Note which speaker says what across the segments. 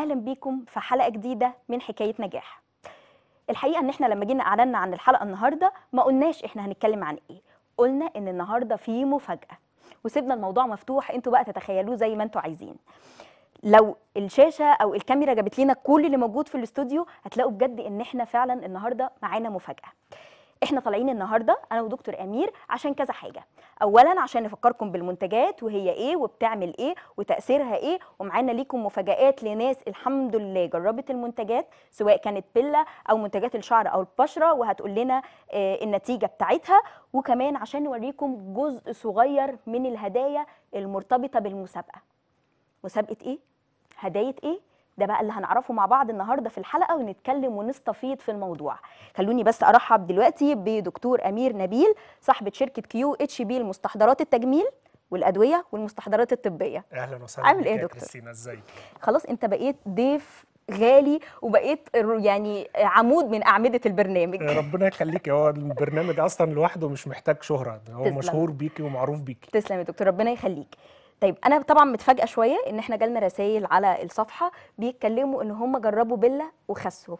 Speaker 1: اهلا بيكم في حلقه جديده من حكايه نجاح الحقيقه ان احنا لما جينا اعلنا عن الحلقه النهارده ما قلناش احنا هنتكلم عن ايه قلنا ان النهارده في مفاجاه وسيبنا الموضوع مفتوح انتوا بقى تتخيلوه زي ما انتوا عايزين لو الشاشه او الكاميرا جابت لنا كل اللي موجود في الاستوديو هتلاقوا بجد ان احنا فعلا النهارده معانا مفاجاه احنا طالعين النهارده انا ودكتور امير عشان كذا حاجه اولا عشان نفكركم بالمنتجات وهي ايه وبتعمل ايه وتاثيرها ايه ومعانا ليكم مفاجات لناس الحمد لله جربت المنتجات سواء كانت بيلا او منتجات الشعر او البشره وهتقول لنا آه النتيجه بتاعتها وكمان عشان نوريكم جزء صغير من الهدايا المرتبطه بالمسابقه مسابقه ايه هدايه ايه ده بقى اللي هنعرفه مع بعض النهارده في الحلقه ونتكلم ونستفيض في الموضوع خلوني بس ارحب دلوقتي بدكتور امير نبيل صاحبه شركه كيو اتش بي لمستحضرات التجميل والادويه والمستحضرات الطبيه
Speaker 2: اهلا وسهلا عامل ايه يا دكتور كريستينا ازيك
Speaker 1: خلاص انت بقيت ضيف غالي وبقيت يعني عمود من اعمده البرنامج
Speaker 2: ربنا يخليك هو البرنامج اصلا لوحده مش محتاج شهره هو تسلم. مشهور بيكي ومعروف بيكي
Speaker 1: تسلم يا دكتور ربنا يخليك طيب انا طبعا متفاجئه شويه ان احنا جالنا رسائل على الصفحه بيتكلموا ان هم جربوا بيلا وخسوا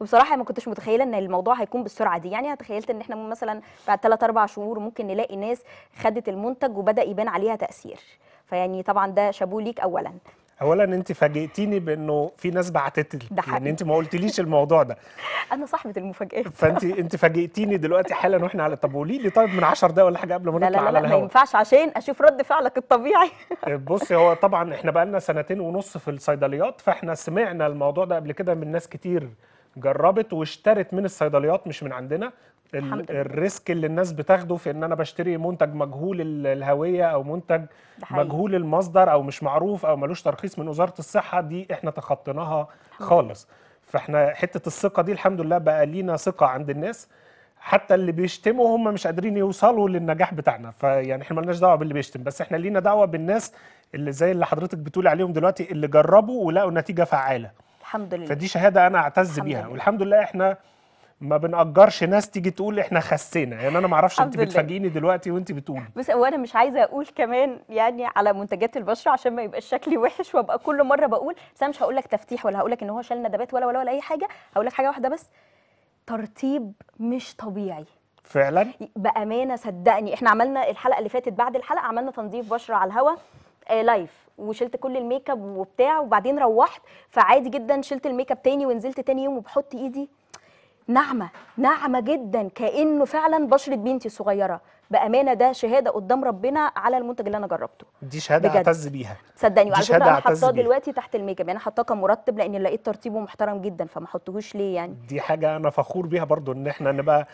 Speaker 1: وبصراحه ما كنتش متخيله ان الموضوع هيكون بالسرعه دي يعني تخيلت ان احنا مثلا بعد 3 4 شهور ممكن نلاقي ناس خدت المنتج وبدا يبان عليها تاثير فيعني طبعا ده شابوه ليك اولا
Speaker 2: اولا انت فاجئتيني بانه في ناس بعتت لي يعني انت ما قلتليش الموضوع ده
Speaker 1: انا صاحبه المفاجات فانت
Speaker 2: انت فاجئتيني دلوقتي حالا واحنا على طب وليه لي طيب من 10 دقايق ولا حاجه قبل ما نطلع على لا لا ما
Speaker 1: ينفعش عشان اشوف رد فعلك الطبيعي
Speaker 2: آه، بصي هو طبعا احنا بقى لنا سنتين ونص في الصيدليات فاحنا سمعنا الموضوع ده قبل كده من ناس كتير جربت واشترت من الصيدليات مش من عندنا الريسك اللي الناس بتاخده في ان انا بشتري منتج مجهول الهويه او منتج مجهول المصدر او مش معروف او ملوش ترخيص من وزاره الصحه دي احنا تخطيناها خالص فاحنا حته الثقه دي الحمد لله بقى لينا ثقه عند الناس حتى اللي بيشتموا هم مش قادرين يوصلوا للنجاح بتاعنا فيعني احنا مالناش دعوه باللي بيشتم بس احنا لينا دعوه بالناس اللي زي اللي حضرتك بتقولي عليهم دلوقتي اللي جربوا ولقوا نتيجه فعاله الحمد لله فدي شهاده انا اعتز بيها لله. والحمد لله احنا ما بنأجرش ناس تيجي تقول احنا خسينا يعني انا ما اعرفش انت بتفاجئيني دلوقتي وانت بتقولي
Speaker 1: بس وانا مش عايزه اقول كمان يعني على منتجات البشره عشان ما يبقاش شكلي وحش وابقى كل مره بقول بس انا مش هقول لك تفتيح ولا هقول لك ان هو شال ندبات ولا ولا ولا اي حاجه هقول لك حاجه واحده بس ترطيب مش طبيعي فعلا بامانه صدقني احنا عملنا الحلقه اللي فاتت بعد الحلقه عملنا تنظيف بشره على الهواء آه لايف وشلت كل الميك اب وبتاع وبعدين روحت فعادي جدا شلت الميك اب تاني ونزلت تاني يوم وبحط ايدي ناعمه ناعمه جدا كانه فعلا بشره بنتي الصغيره بامانه ده شهاده قدام ربنا على المنتج اللي انا جربته
Speaker 2: دي شهاده بجد. اعتز بيها صدقني وعلى فكره يعني انا حطاه دلوقتي
Speaker 1: تحت الميك اب يعني انا حاطاه كمرتب لان لقيت ترتيبه محترم جدا فما احطهوش ليه يعني
Speaker 2: دي حاجه انا فخور بيها برضو ان احنا نبقى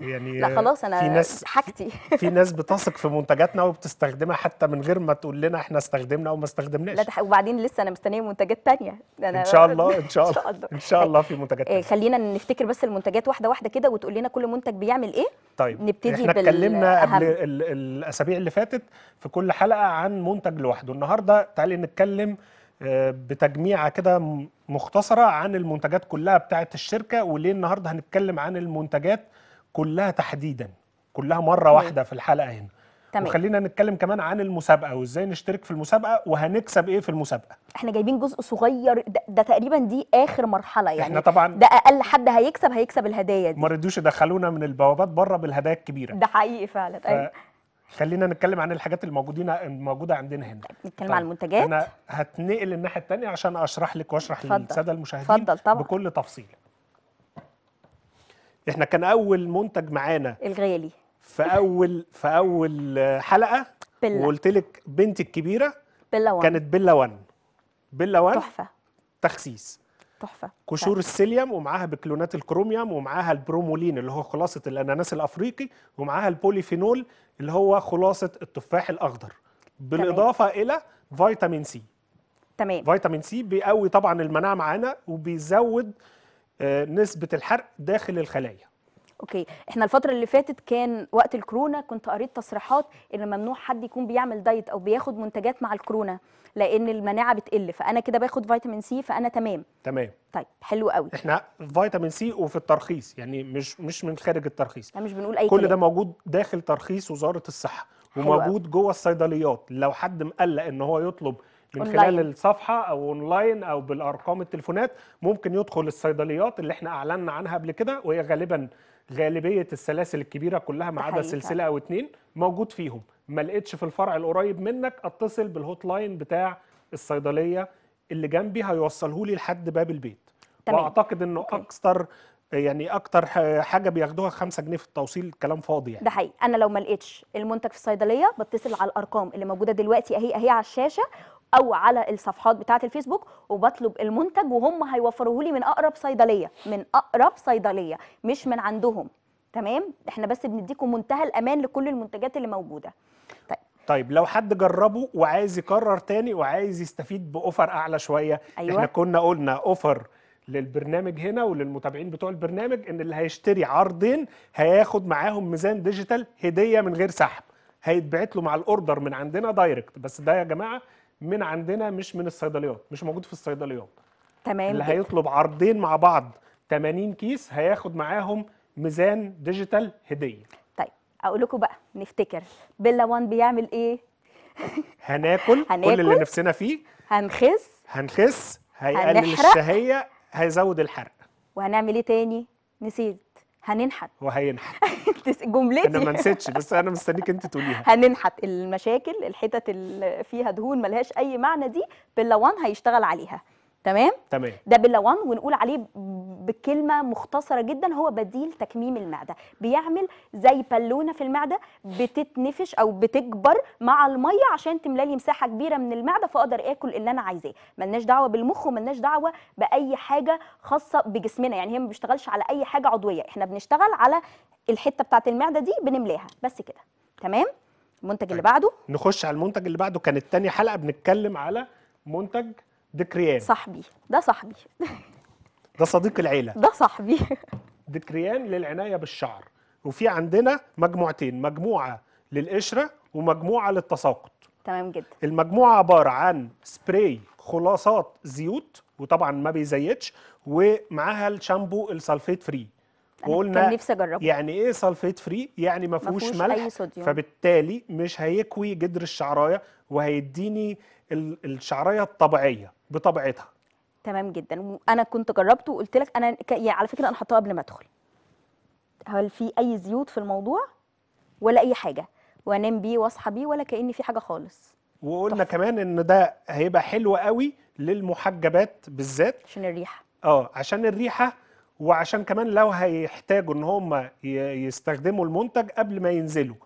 Speaker 2: يعني لا خلاص انا في ناس
Speaker 1: حاجتي
Speaker 2: في ناس بتثق في منتجاتنا وبتستخدمها حتى من غير ما تقول لنا احنا استخدمنا او ما استخدمناش
Speaker 1: لا وبعدين لسه انا مستنيه منتجات تانية ان شاء الله ان شاء الله
Speaker 2: ان شاء الله في منتجات إيه، تانية. خلينا نفتكر
Speaker 1: بس المنتجات واحده واحده كده وتقول لنا كل منتج بيعمل ايه
Speaker 2: طيب نبتدي احنا اتكلمنا قبل الاسابيع اللي فاتت في كل حلقه عن منتج لوحده النهارده تعالي نتكلم آه، بتجميعه كده مختصره عن المنتجات كلها بتاعه الشركه وليه النهارده هنتكلم عن المنتجات كلها تحديدا كلها مره واحده في الحلقه هنا تمام وخلينا نتكلم كمان عن المسابقه وازاي نشترك في المسابقه وهنكسب ايه في المسابقه
Speaker 1: احنا جايبين جزء صغير ده, ده تقريبا دي اخر مرحله يعني احنا طبعا ده اقل حد هيكسب هيكسب الهدايا دي ما
Speaker 2: رضوش يدخلونا من البوابات بره بالهدايا الكبيره ده
Speaker 1: حقيقي فعلا ايوه
Speaker 2: خلينا نتكلم عن الحاجات الموجودين الموجوده عندنا هنا طيب، نتكلم عن طيب، المنتجات انا هتنقل الناحيه الثانيه عشان اشرح لك واشرح للساده المشاهدين فضل طبعا بكل تفصيل احنا كان اول منتج معانا الغالي في اول في اول حلقه بيلا وقلت لك بنتي الكبيره بيلا 1 كانت بيلا 1 بيلا 1 تحفه تخسيس تحفه قشور السيليوم ومعاها بكلونات الكروميوم ومعاها البرومولين اللي هو خلاصه الاناناس الافريقي ومعاها البوليفينول اللي هو خلاصه التفاح الاخضر
Speaker 1: بالاضافه
Speaker 2: تمام. الى فيتامين سي تمام فيتامين سي بيقوي طبعا المناعه معانا وبيزود آه، نسبه الحرق داخل الخلايا
Speaker 1: اوكي احنا الفتره اللي فاتت كان وقت الكورونا كنت قريت تصريحات ان ممنوع حد يكون بيعمل دايت او بياخد منتجات مع الكورونا لان المناعه بتقل فانا كده باخد فيتامين سي فانا تمام تمام طيب
Speaker 2: حلو قوي احنا فيتامين سي وفي الترخيص يعني مش مش من خارج الترخيص يعني مش بنقول اي كل ده موجود داخل ترخيص وزاره الصحه وموجود جوه الصيدليات لو حد مقلق ان هو يطلب من أونلاين. خلال الصفحه او اونلاين او بالارقام التليفونات ممكن يدخل الصيدليات اللي احنا اعلنا عنها قبل كده وهي غالبا غالبيه السلاسل الكبيره كلها ما عدا سلسله او اتنين موجود فيهم ما لقيتش في الفرع القريب منك اتصل بالهوت لاين بتاع الصيدليه اللي جنبي هيوصله لي لحد باب البيت تمام. واعتقد انه أوكي. اكثر يعني اكتر حاجه بياخدوها 5 جنيه في التوصيل كلام فاضي يعني ده
Speaker 1: حقيقي انا لو ما لقيتش المنتج في الصيدليه بتصل على الارقام اللي موجوده دلوقتي اهي اهي على الشاشه او على الصفحات بتاعه الفيسبوك وبطلب المنتج وهم هيوفروه لي من اقرب صيدليه من اقرب صيدليه مش من عندهم تمام احنا بس بنديكم منتهى الامان لكل المنتجات اللي موجوده
Speaker 2: طيب طيب لو حد جربه وعايز يكرر تاني وعايز يستفيد باوفر اعلى شويه أيوة. احنا كنا قلنا اوفر للبرنامج هنا وللمتابعين بتوع البرنامج ان اللي هيشتري عرضين هياخد معاهم ميزان ديجيتال هديه من غير سحب هيتبعت له مع الاوردر من عندنا دايركت بس ده يا جماعه من عندنا مش من الصيدليات مش موجود في الصيدليات تمام اللي هيطلب عرضين مع بعض 80 كيس هياخد معاهم ميزان ديجيتال هديه
Speaker 1: طيب اقول لكم بقى نفتكر بيلا وان بيعمل ايه
Speaker 2: هناكل, هناكل كل اللي نفسنا فيه
Speaker 1: هنخس
Speaker 2: هنخس هيقلل الشهيه هيزود الحرق
Speaker 1: وهنعمل ايه تاني نسيت هننحت
Speaker 2: هو هينحت
Speaker 1: جملتي انا ما نسيتش
Speaker 2: بس انا مستنيك انت تقوليها
Speaker 1: هننحت المشاكل الحتت اللي فيها دهون ملهاش اي معنى دي باللوان هيشتغل عليها تمام تمام ده وان ونقول عليه بكلمه مختصره جدا هو بديل تكميم المعده بيعمل زي بالونه في المعده بتتنفش او بتكبر مع الميه عشان تملالي مساحه كبيره من المعده فاقدر اكل اللي انا عايزاه ملناش دعوه بالمخ وملناش دعوه باي حاجه خاصه بجسمنا يعني هي ما بتشتغلش على اي حاجه عضويه احنا بنشتغل على الحته بتاعه المعده دي بنملاها بس كده تمام
Speaker 2: المنتج اللي طيب. بعده نخش على المنتج اللي بعده كانت تاني حلقه بنتكلم على منتج دكريان
Speaker 1: صاحبي ده صاحبي
Speaker 2: ده صديق العيله
Speaker 1: ده صاحبي
Speaker 2: دكريان للعنايه بالشعر وفي عندنا مجموعتين مجموعه للقشره ومجموعه للتساقط تمام جدا المجموعه عباره عن سبراي خلاصات زيوت وطبعا ما بيزيتش ومعاها الشامبو السلفيت فري وقلنا كان نفسي اجربه يعني ايه سلفيت فري يعني ما فيهوش ملح أي فبالتالي مش هيكوي جدر الشعرايه وهيديني الشعريه الطبيعيه بطبيعتها
Speaker 1: تمام جدا انا كنت جربته وقلت لك انا ك... يعني على فكره انا حطاه قبل ما ادخل هل في اي زيوت في الموضوع ولا اي حاجه وانام بيه واصحى بيه ولا كان في حاجه خالص
Speaker 2: وقلنا طفل. كمان ان ده هيبقى حلو قوي للمحجبات بالذات عشان الريحه اه عشان الريحه وعشان كمان لو هيحتاجوا ان هم يستخدموا المنتج قبل ما ينزلوا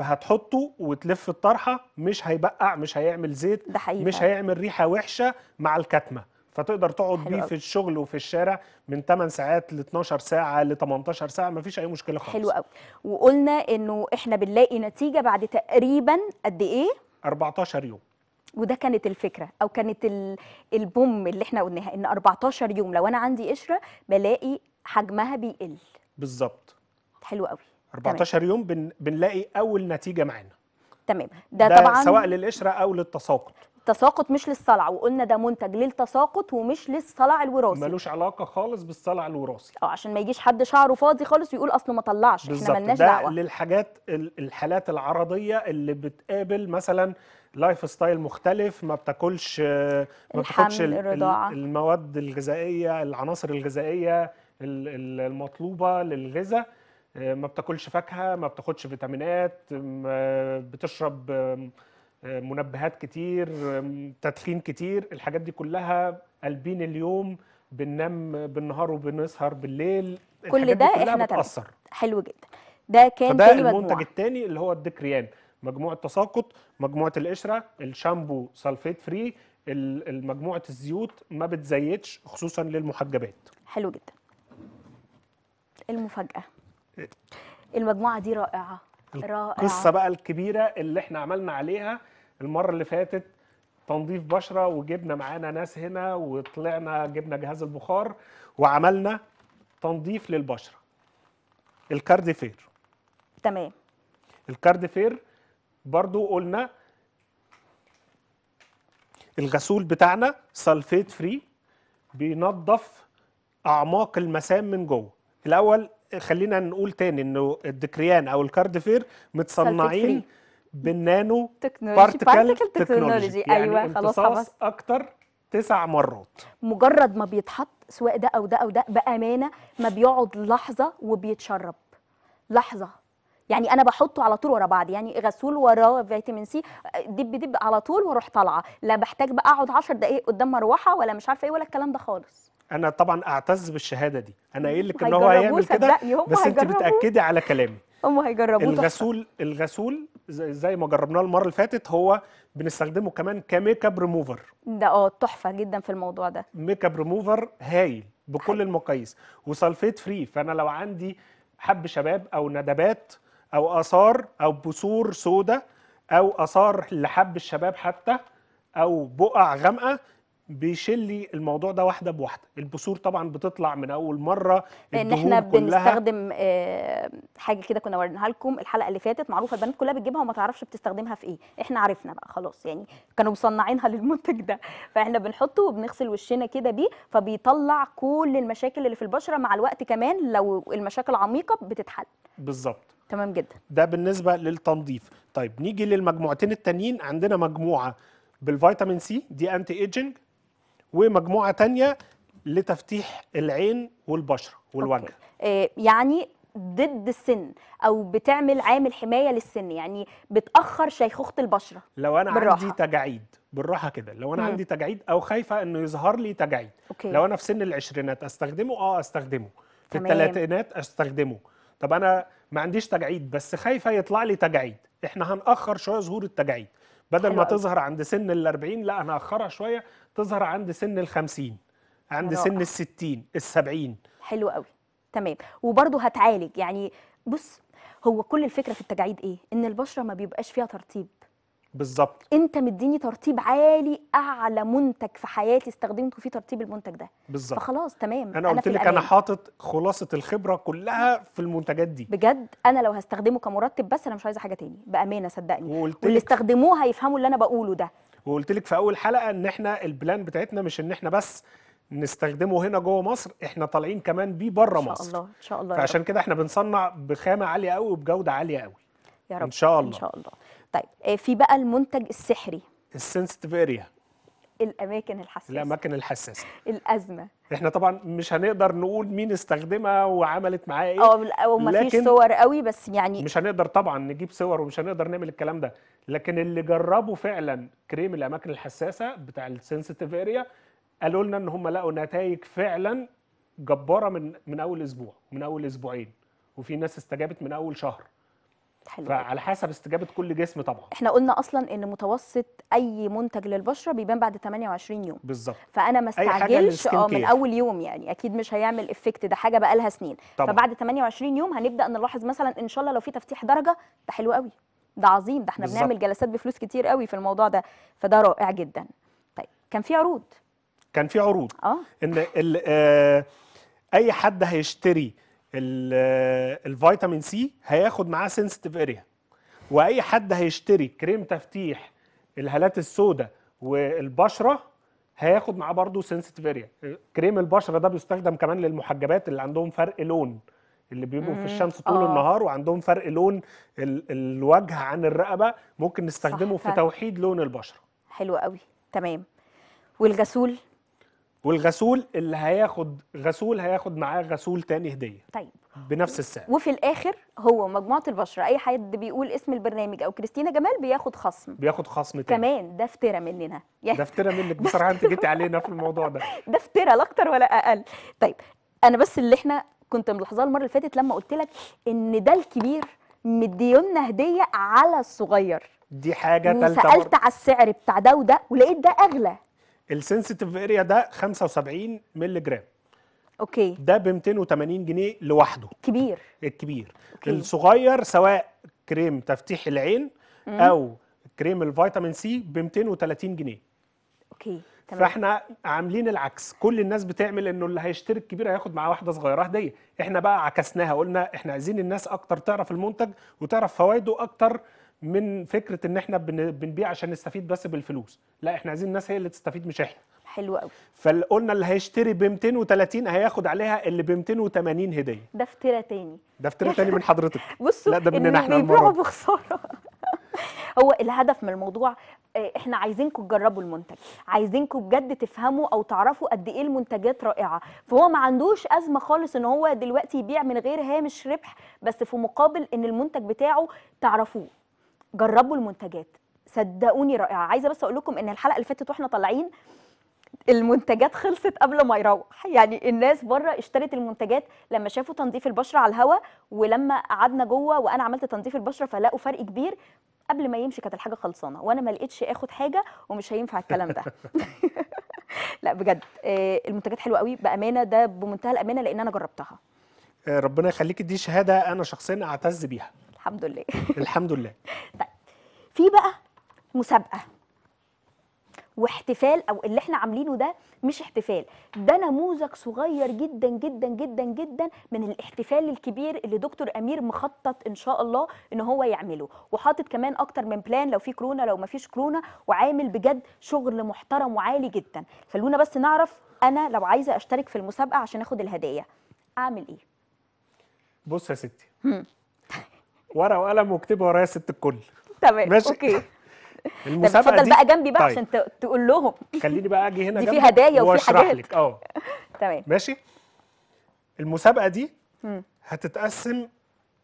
Speaker 2: فهتحطه وتلف الطرحه مش هيبقع مش هيعمل زيت ده حقيقة. مش هيعمل ريحه وحشه مع الكتمه فتقدر تقعد بيه في الشغل وفي الشارع من 8 ساعات ل 12 ساعه ل 18 ساعه مفيش اي مشكله خالص حلو قوي
Speaker 1: وقلنا انه احنا بنلاقي نتيجه بعد تقريبا قد ايه
Speaker 2: 14 يوم
Speaker 1: وده كانت الفكره او كانت البوم اللي احنا قلناها ان 14 يوم لو انا عندي قشره بلاقي حجمها
Speaker 2: بيقل بالظبط حلو
Speaker 1: قوي 14
Speaker 2: تمام. يوم بن... بنلاقي اول نتيجه معانا
Speaker 1: تمام ده, ده طبعا سواء
Speaker 2: للقشره او للتساقط
Speaker 1: التساقط مش للصلع وقلنا ده منتج للتساقط ومش للصلع الوراثي ملوش علاقه خالص بالصلع الوراثي اه عشان ما يجيش حد شعره فاضي خالص ويقول اصله ما طلعش احنا ملناش دعوه بالظبط ده
Speaker 2: للحاجات الحالات العرضيه اللي بتقابل مثلا لايف ستايل مختلف ما بتاكلش ما بتاخدش المواد الغذائيه العناصر الغذائيه المطلوبه للغذاء ما بتاكلش فاكهه ما بتاخدش فيتامينات بتشرب منبهات كتير تدخين كتير الحاجات دي كلها قلبين اليوم بننام بالنهار وبنسهر بالليل كل ده احنا بتأثر حلو جدا
Speaker 1: ده كان فده المنتج
Speaker 2: الثاني اللي هو الدكريان مجموعه تساقط مجموعه القشره الشامبو سلفيت فري مجموعه الزيوت ما بتزيتش خصوصا للمحجبات حلو جدا
Speaker 1: المفاجاه المجموعه دي رائعه رائعه القصه
Speaker 2: بقى الكبيره اللي احنا عملنا عليها المره اللي فاتت تنظيف بشره وجبنا معانا ناس هنا وطلعنا جبنا جهاز البخار وعملنا تنظيف للبشره الكارديفير تمام الكارديفير برضو قلنا الغسول بتاعنا سلفيت فري بينظف اعماق المسام من جوه الاول خلينا نقول تاني انه الدكريان او الكاردفير متصنعين بالنانو بارتيكل أيوة، تكنولوجي يعني ايوه خلاص خلاص اكتر تسع مرات
Speaker 1: مجرد ما بيتحط سواء ده او ده او ده بامانه ما بيقعد لحظه وبيتشرب لحظه يعني انا بحطه على طول ورا بعض يعني غسول وراه فيتامين سي دب دب على طول واروح طالعه لا بحتاج بقى اقعد 10 دقائق قدام مروحه ولا مش عارفه ايه ولا الكلام ده خالص
Speaker 2: انا طبعا اعتز بالشهاده دي انا قايل لك ان هو هيعمل كده بس انت بتاكدي على كلامي
Speaker 1: هم هيجربوه الغسول
Speaker 2: طبعا. الغسول زي ما جربناه المره اللي فاتت هو بنستخدمه كمان كميك اب ريموفر
Speaker 1: ده اه تحفه
Speaker 2: جدا في الموضوع ده ميك اب ريموفر هايل بكل المقاييس وسلفيت فري فانا لو عندي حب شباب او ندبات او اثار او بثور سوداء او اثار لحب الشباب حتى او بقع غامقه بيشيل لي الموضوع ده واحده بواحده البصور طبعا بتطلع من اول مره ان احنا بنستخدم كلها.
Speaker 1: آه، حاجه كده كنا وريناها لكم الحلقه اللي فاتت معروفه البنات كلها بتجيبها وما تعرفش بتستخدمها في ايه احنا عرفنا بقى خلاص يعني كانوا مصنعينها للمنتج ده فاحنا بنحطه وبنغسل وشنا كده بيه فبيطلع كل المشاكل اللي في البشره مع الوقت كمان لو المشاكل عميقه بتتحل
Speaker 2: بالظبط تمام جدا ده بالنسبه للتنظيف طيب نيجي للمجموعتين التانيين عندنا مجموعه بالفيتامين سي دي انتي ايجنج ومجموعه ثانيه لتفتيح العين والبشره والوجه
Speaker 1: آه، يعني ضد السن او بتعمل عامل حمايه للسن يعني بتاخر شيخوخه البشره لو
Speaker 2: انا بالراحة. عندي تجاعيد بالراحه كده لو انا مم. عندي تجاعيد او خايفه انه يظهر لي تجاعيد أوكي. لو انا في سن العشرينات استخدمه اه استخدمه في الثلاثينات استخدمه طب انا ما عنديش تجاعيد بس خايفه يطلع لي تجاعيد احنا هنأخر شويه ظهور التجاعيد بدل ما تظهر عند سن ال 40 لا انا اخرها شويه تظهر عند سن ال 50 عند رائع. سن ال 60 ال 70
Speaker 1: حلو قوي تمام وبرضه هتعالج يعني بص هو كل الفكره في التجاعيد ايه ان البشره ما بيبقاش فيها ترطيب بالظبط انت مديني ترتيب عالي اعلى منتج في حياتي استخدمته في ترتيب المنتج ده
Speaker 2: بالظبط فخلاص
Speaker 1: تمام انا قلت لك انا
Speaker 2: حاطط خلاصه الخبره كلها في المنتجات دي
Speaker 1: بجد انا لو هستخدمه كمرتب بس انا مش عايزه حاجه تاني بامانه صدقني واللي استخدموه هيفهموا اللي انا بقوله ده
Speaker 2: وقلت لك في اول حلقه ان احنا البلان بتاعتنا مش ان احنا بس نستخدمه هنا جوه مصر احنا طالعين كمان بيه بره مصر ان شاء الله ان
Speaker 1: شاء الله فعشان كده
Speaker 2: احنا بنصنع بخامه عاليه قوي وبجوده عاليه قوي
Speaker 1: يا رب ان شاء الله ان شاء
Speaker 2: الله طيب آه، في بقى المنتج السحري السنسيتيف اريا
Speaker 1: الاماكن الحساسه
Speaker 2: الاماكن الحساسه
Speaker 1: الازمه
Speaker 2: احنا طبعا مش هنقدر نقول مين استخدمها وعملت معاه ايه اه ومفيش صور
Speaker 1: قوي بس يعني
Speaker 2: مش هنقدر طبعا نجيب صور ومش هنقدر نعمل الكلام ده لكن اللي جربوا فعلا كريم الاماكن الحساسه بتاع السنسيتيف اريا قالوا لنا ان هم لقوا نتائج فعلا جباره من من اول اسبوع من اول اسبوعين وفي ناس استجابت من اول شهر حلو فعلى حسب استجابه كل جسم طبعا
Speaker 1: احنا قلنا اصلا ان متوسط اي منتج للبشره بيبان بعد 28 يوم بالظبط فانا ما استعجلش اه من اول يوم يعني اكيد مش هيعمل افكت ده حاجه بقى لها سنين طبعا. فبعد 28 يوم هنبدا نلاحظ مثلا ان شاء الله لو في تفتيح درجه ده حلو قوي ده عظيم ده احنا بالزبط. بنعمل جلسات بفلوس كتير قوي في الموضوع ده فده رائع جدا طيب كان في عروض
Speaker 2: كان في عروض اه ان آه اي حد هيشتري الفيتامين سي هياخد معاه سنسيتيف اريا واي حد هيشتري كريم تفتيح الهالات السوداء والبشره هياخد معاه برضه سنسيتيف اريا كريم البشره ده بيستخدم كمان للمحجبات اللي عندهم فرق لون اللي بيبقوا في الشمس طول آه. النهار وعندهم فرق لون ال الوجه عن الرقبه ممكن نستخدمه في توحيد لون البشره
Speaker 1: حلو قوي تمام والغسول
Speaker 2: والغسول اللي هياخد غسول هياخد معاه غسول تاني هديه طيب بنفس السعر
Speaker 1: وفي الاخر هو مجموعه البشره اي حد بيقول اسم البرنامج او كريستينا جمال بياخد خصم
Speaker 2: بياخد خصم تاني
Speaker 1: كمان ده افترا مننا يعني ده
Speaker 2: افترا منك بصراحه انت جيتي علينا في الموضوع ده
Speaker 1: ده افترا لا اكتر ولا اقل طيب انا بس اللي احنا كنت ملاحظاه المره اللي فاتت لما قلت لك ان ده الكبير مديولنا هديه على الصغير
Speaker 2: دي حاجه ثالثه سالت
Speaker 1: على السعر بتاع ده وده ولقيت ده اغلى
Speaker 2: السنسيتيف اريا ده 75 مللي جرام اوكي ده ب 280 جنيه لوحده كبير الكبير أوكي. الصغير سواء كريم تفتيح العين مم. او كريم الفيتامين سي ب 230 جنيه اوكي تمام فاحنا عاملين العكس كل الناس بتعمل انه اللي هيشتري الكبير هياخد معاه واحده صغيره هديه احنا بقى عكسناها قلنا احنا عايزين الناس اكتر تعرف المنتج وتعرف فوائده اكتر من فكره ان احنا بنبيع عشان نستفيد بس بالفلوس لا احنا عايزين الناس هي اللي تستفيد مش احنا حلو قوي فقلنا اللي هيشتري ب 230 هياخد عليها اللي ب 280 هديه
Speaker 1: ده افتراء تاني ده افتراء تاني من
Speaker 2: حضرتك بصوا لا ده مننا احنا المره
Speaker 1: بخساره هو الهدف من الموضوع آه، احنا عايزينكم تجربوا المنتج عايزينكم بجد تفهموا او تعرفوا قد ايه المنتجات رائعه فهو ما عندوش ازمه خالص ان هو دلوقتي يبيع من غير هامش ربح بس في مقابل ان المنتج بتاعه تعرفوه جربوا المنتجات صدقوني رائعه عايزه بس اقول لكم ان الحلقه اللي فاتت واحنا طالعين المنتجات خلصت قبل ما يروح يعني الناس بره اشترت المنتجات لما شافوا تنظيف البشره على الهواء ولما قعدنا جوه وانا عملت تنظيف البشره فلقوا فرق كبير قبل ما يمشي كانت الحاجه خلصانه وانا ما لقيتش اخد حاجه ومش هينفع الكلام ده لا بجد آه، المنتجات حلوه قوي بامانه ده بمنتهى الامانه لان انا جربتها
Speaker 2: آه، ربنا يخليك دي شهاده انا شخصيا اعتز بيها الحمد لله الحمد لله طيب
Speaker 1: في بقى مسابقه واحتفال او اللي احنا عاملينه ده مش احتفال ده نموذج صغير جدا جدا جدا جدا من الاحتفال الكبير اللي دكتور امير مخطط ان شاء الله ان هو يعمله وحاطط كمان اكتر من بلان لو في كورونا لو ما فيش كورونا وعامل بجد شغل محترم وعالي جدا خلونا بس نعرف انا لو عايزه اشترك في المسابقه عشان اخد الهدايا اعمل ايه
Speaker 2: بص يا ستي ورقه وقلم واكتبي ورايا ست الكل
Speaker 1: تمام ماشي اوكي
Speaker 2: المسابقه اتفضل بقى جنبي بقى طيب. عشان تقول لهم خليني بقى اجي هنا دي في هدايا وفي حاجات اه تمام ماشي المسابقه دي هتتقسم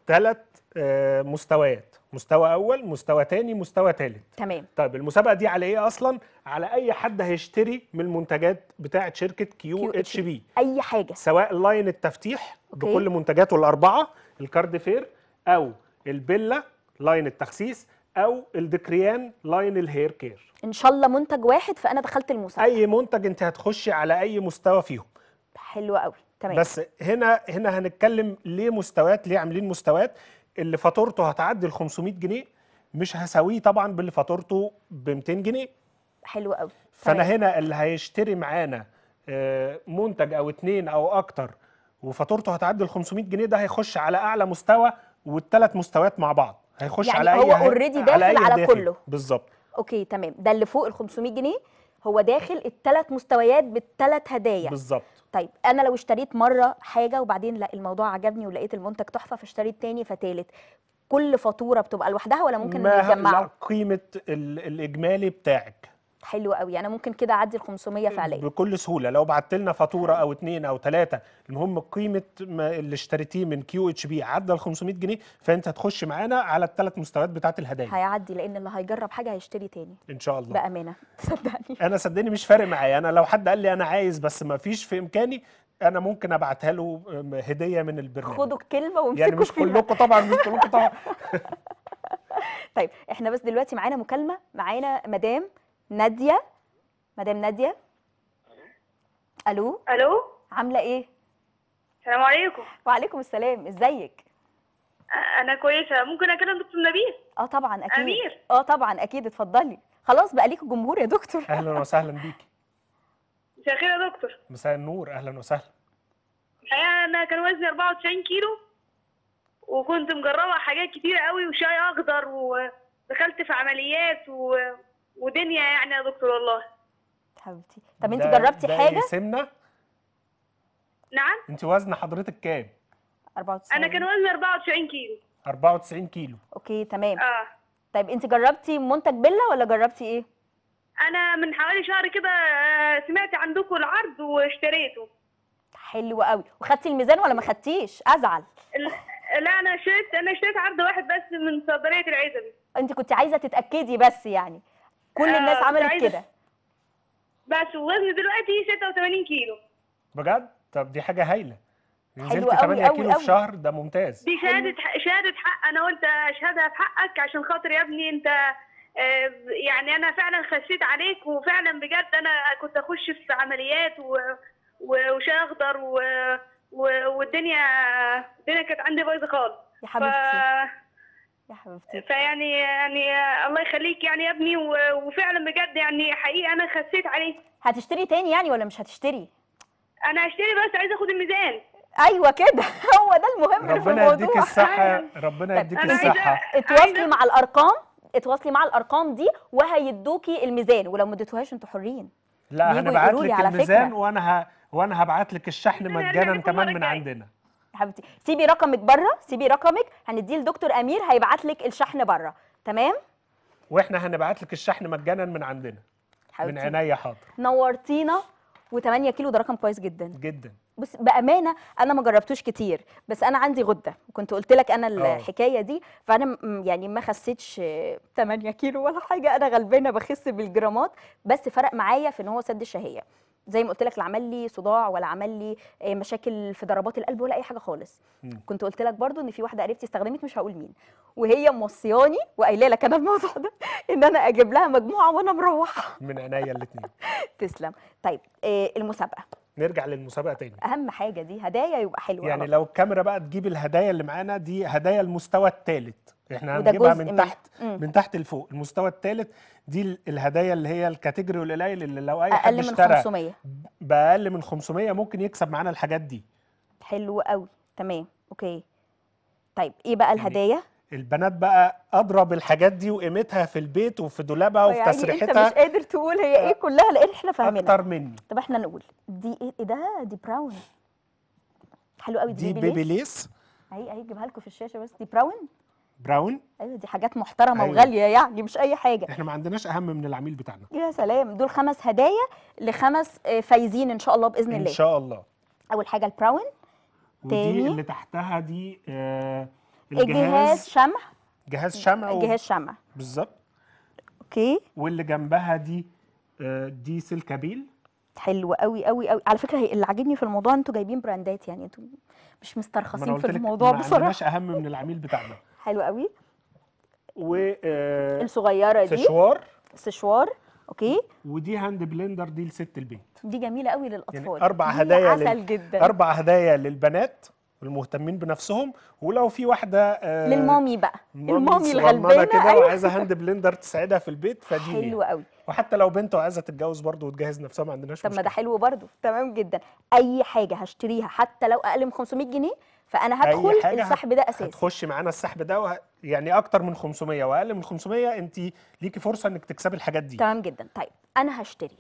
Speaker 2: ثلاث آه، مستويات مستوى اول مستوى تاني مستوى تالت تمام طيب المسابقه دي على ايه اصلا على اي حد هيشتري من المنتجات بتاعه شركه كيو اتش بي اي حاجه سواء لاين التفتيح أوكي. بكل منتجاته الاربعه الكارد فير او البيلا لاين التخسيس او الدكريان لاين الهير كير ان شاء الله منتج واحد فانا دخلت المسابقه اي منتج انت هتخشي على اي مستوى فيهم
Speaker 1: حلو قوي تمام بس
Speaker 2: هنا هنا هنتكلم ليه مستويات ليه عاملين مستويات اللي فاتورته هتعدي ال 500 جنيه مش هساويه طبعا باللي فاتورته ب 200 جنيه حلو قوي فانا هنا اللي هيشتري معانا آه، منتج او اتنين او اكتر وفاتورته هتعدي ال 500 جنيه ده هيخش على اعلى مستوى والثلاث مستويات مع بعض هيخش يعني على هو اي هو اوريدي داخل على, على داخل. كله بالظبط
Speaker 1: اوكي تمام ده اللي فوق ال 500 جنيه هو داخل الثلاث مستويات بالثلاث هدايا بالظبط طيب انا لو اشتريت مره حاجه وبعدين لا الموضوع عجبني ولقيت المنتج تحفه فاشتريت ثاني فثالث كل فاتوره بتبقى لوحدها ولا ممكن نجمعها
Speaker 2: قيمه الاجمالي بتاعك
Speaker 1: حلو قوي انا يعني ممكن كده اعدي ال 500 فعليا
Speaker 2: بكل سهوله لو بعت لنا فاتوره او اتنين او ثلاثه المهم قيمه اللي اشتريتيه من كيو اتش بي عدى ال 500 جنيه فانت هتخش معانا على الثلاث مستويات بتاعه الهدايا
Speaker 1: هيعدي لان اللي هيجرب حاجه هيشتري تاني ان شاء الله بامانه
Speaker 2: صدقني انا صدقني مش فارق معايا انا لو حد قال لي انا عايز بس ما فيش في امكاني انا ممكن ابعتها له هديه من البرنامج خدوا
Speaker 1: الكلمه وامسكوا يعني مش كلكم طبعا
Speaker 2: مش كلكم طبعا
Speaker 1: طيب احنا بس دلوقتي معانا مكالمه معانا مدام ناديه مدام ناديه الو الو عامله ايه السلام عليكم وعليكم السلام
Speaker 3: ازيك انا كويسه ممكن اكلم دكتور نبيل اه طبعا اكيد امير
Speaker 1: اه طبعا اكيد اتفضلي خلاص بقى ليك الجمهور يا دكتور اهلا وسهلا بيكي
Speaker 3: مساء الخير يا دكتور
Speaker 2: مساء النور اهلا وسهلا
Speaker 3: الحقيقه انا كان وزني 94 كيلو وكنت مجربه حاجات كتيره قوي وشاي اخضر ودخلت في عمليات و... ودنيا يعني يا دكتور والله
Speaker 1: حبيبتي طب انت جربتي حاجه
Speaker 2: سمنه نعم انت وزن حضرتك كام
Speaker 3: 94 انا كان وزني 94 كيلو
Speaker 2: 94 كيلو
Speaker 1: اوكي تمام اه طيب انت جربتي منتج بيلا ولا جربتي ايه
Speaker 3: انا من حوالي شهر كده آه، سمعت عندكم العرض واشتريته حلو قوي وخدتي الميزان ولا ما خدتيش ازعل لا انا شريت انا شريت عرض واحد بس من صيدليه العزبي انت كنت عايزه تتاكدي بس يعني كل آه، الناس عملت كده بس وزني دلوقتي 86 كيلو
Speaker 2: بجد طب دي حاجه هايله نزلت 8 كيلو في شهر ده ممتاز دي شهاده
Speaker 3: شهاده حق انا وانت اشهدها في حقك عشان خاطر يا ابني انت آه، يعني انا فعلا خسيت عليك وفعلا بجد انا كنت اخش في عمليات و... وش اخضر و... و... والدنيا الدنيا كانت عندي بايظه خالص يا حبيبتي ف... يا حبيبتي فيعني يعني الله يخليك يعني يا ابني وفعلا بجد يعني حقيقي انا خسيت عليه هتشتري تاني يعني ولا مش هتشتري؟ انا هشتري بس عايزه اخد الميزان ايوه كده هو ده
Speaker 1: المهم ربنا في الموضوع ربنا يديك الصحه أيوة.
Speaker 2: ربنا طيب، يديك الصحه
Speaker 1: اتواصلي مع الارقام اتواصلي مع الارقام دي وهيدوكي الميزان ولو ما اديتوهاش انتوا حرين
Speaker 2: لا هنبعت لك الميزان وانا وانا هبعت لك الشحن مجانا كمان من عندنا
Speaker 1: حبيبتي سيبي رقمك بره سيبي رقمك هنديه لدكتور امير هيبعت لك الشحن بره تمام
Speaker 2: واحنا هنبعت لك الشحن مجانا من عندنا حبيبتي. من عينيا حاضر
Speaker 1: نورتينا و8 كيلو ده رقم كويس جدا جدا بس بامانه انا ما جربتوش كتير بس انا عندي غده كنت قلت لك انا آه. الحكايه دي فانا يعني ما خسيتش 8 كيلو ولا حاجه انا غلبانه بخس بالجرامات بس فرق معايا في ان هو سد الشهيه زي ما قلت لك لا عمل لي صداع ولا عمل لي آه، مشاكل في ضربات القلب ولا اي حاجه خالص م. كنت قلت لك برضو ان في واحده قريبتي استخدمت مش هقول مين وهي موصياني وقايله لك انا الموضوع ده ان انا اجيب لها مجموعه وانا مروحه
Speaker 2: من عينيا الاثنين
Speaker 1: تسلم طيب آه، المسابقه
Speaker 2: نرجع للمسابقه تاني
Speaker 1: اهم حاجه دي هدايا يبقى حلوه يعني آه.
Speaker 2: لو الكاميرا بقى تجيب الهدايا اللي معانا دي هدايا المستوى الثالث احنا هنجيبها من, من تحت مم. من تحت لفوق المستوى الثالث دي الهدايا اللي هي الكاتيجوري القليل اللي لو اي حد اشترى اقل من 500 باقل من 500 ممكن يكسب معانا الحاجات دي
Speaker 1: حلو قوي تمام اوكي طيب ايه بقى الهدايا
Speaker 2: البنات بقى ادرى بالحاجات دي وقيمتها في البيت وفي دولابها وفي يعني تسريحتها انت مش
Speaker 1: قادر تقول هي ايه كلها لان احنا فاهمينها اكتر مني طب احنا نقول دي ايه, إيه ده دي براون حلو قوي دي, دي بيبي ليس اهي اهي جيبها لكم في الشاشه بس دي براون براون ايوه دي حاجات محترمه أيوة. وغاليه
Speaker 2: يعني مش اي حاجه احنا ما عندناش اهم من العميل بتاعنا
Speaker 1: يا سلام دول خمس هدايا لخمس آه، فايزين ان شاء الله باذن الله ان شاء الله اول حاجه البراون تاني ودي اللي
Speaker 2: تحتها دي آه الجهاز جهاز شمع جهاز شمع و... جهاز شمع بالظبط اوكي واللي جنبها دي آه دي سلكابيل حلو
Speaker 1: قوي قوي قوي على فكره اللي عاجبني في الموضوع انتوا جايبين براندات يعني انتوا مش مسترخصين في الموضوع بصراحه ما عندناش
Speaker 2: اهم من العميل بتاعنا حلو قوي و آه، الصغيره دي سشوار سشوار اوكي ودي هاند بلندر دي لست البيت
Speaker 1: دي جميله قوي للاطفال يعني اربع هدايا عسل لل... جدا اربع
Speaker 2: هدايا للبنات المهتمين بنفسهم ولو في واحده آه للمامي
Speaker 1: بقى المامي الغلبانه كده أيوة. وعايزه هاند
Speaker 2: بلندر تسعدها في البيت فدي حلو قوي وحتى لو بنت وعايزه تتجوز برضه وتجهز نفسها ما عندناش طب ما ده حلو
Speaker 1: برضه تمام جدا اي حاجه هشتريها حتى لو اقل من 500 جنيه فانا هدخل السحب ده اساسا
Speaker 2: هتخش معانا السحب ده وه... يعني اكتر من 500 واقل من 500 انت ليكي فرصه انك تكسبي الحاجات دي تمام
Speaker 1: جدا طيب انا هشتري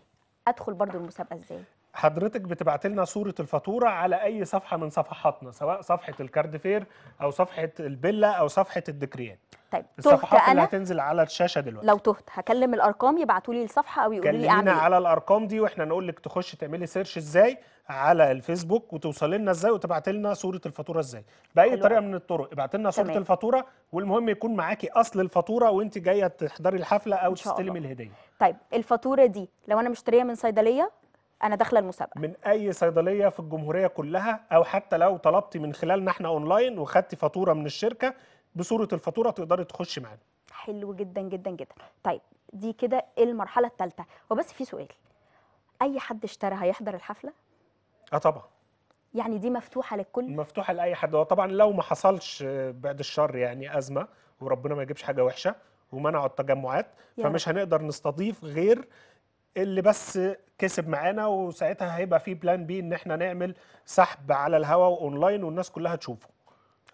Speaker 1: ادخل برضو المسابقه ازاي
Speaker 2: حضرتك بتبعت لنا صورة الفاتورة على أي صفحة من صفحاتنا سواء صفحة فير أو صفحة البيلا أو صفحة الدكريات طيب الصفحات أنا اللي هتنزل على الشاشة دلوقتي لو
Speaker 1: تهت هكلم الأرقام يبعتوا لي الصفحة أو يقولوا لي أعمل إيه. على
Speaker 2: الأرقام دي وإحنا نقول لك تخش تعملي سيرش إزاي على الفيسبوك وتوصل لنا إزاي وتبعت لنا صورة الفاتورة إزاي بأي حلوة. طريقة من الطرق ابعت لنا صورة تمام. الفاتورة والمهم يكون معاكي أصل الفاتورة وأنت جاية تحضري الحفلة أو تستلمي الهدية
Speaker 1: طيب الفاتورة دي لو أنا مشتريه من صيدلية انا داخله
Speaker 2: المسابقه من اي صيدليه في الجمهوريه كلها او حتى لو طلبتي من خلالنا احنا اونلاين وخدتي فاتوره من الشركه بصوره الفاتوره تقدري تخشي معانا
Speaker 1: حلو جدا جدا جدا طيب دي كده إيه المرحله الثالثه وبس في سؤال اي حد اشترى هيحضر الحفله
Speaker 2: اه طبعا يعني دي مفتوحه للكل مفتوحه لاي حد هو طبعا لو ما حصلش بعد الشر يعني ازمه وربنا ما يجيبش حاجه وحشه ومنعوا التجمعات فمش هنقدر نستضيف غير اللي بس كسب معانا وساعتها هيبقى في بلان بي ان احنا نعمل سحب على الهواء واونلاين والناس كلها تشوفه